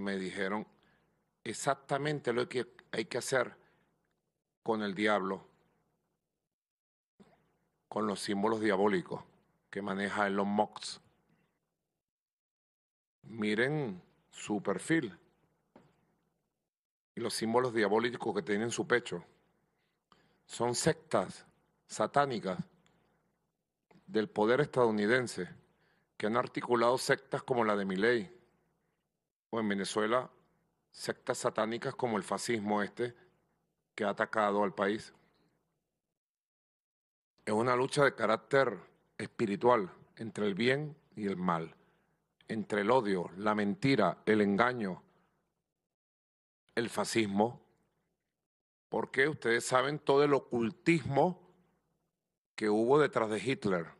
me dijeron exactamente lo que hay que hacer con el diablo, con los símbolos diabólicos que maneja Elon Musk. Miren su perfil y los símbolos diabólicos que tiene en su pecho. Son sectas satánicas del poder estadounidense que han articulado sectas como la de Milley o en Venezuela sectas satánicas como el fascismo este que ha atacado al país. Es una lucha de carácter espiritual entre el bien y el mal, entre el odio, la mentira, el engaño, el fascismo, porque ustedes saben todo el ocultismo que hubo detrás de Hitler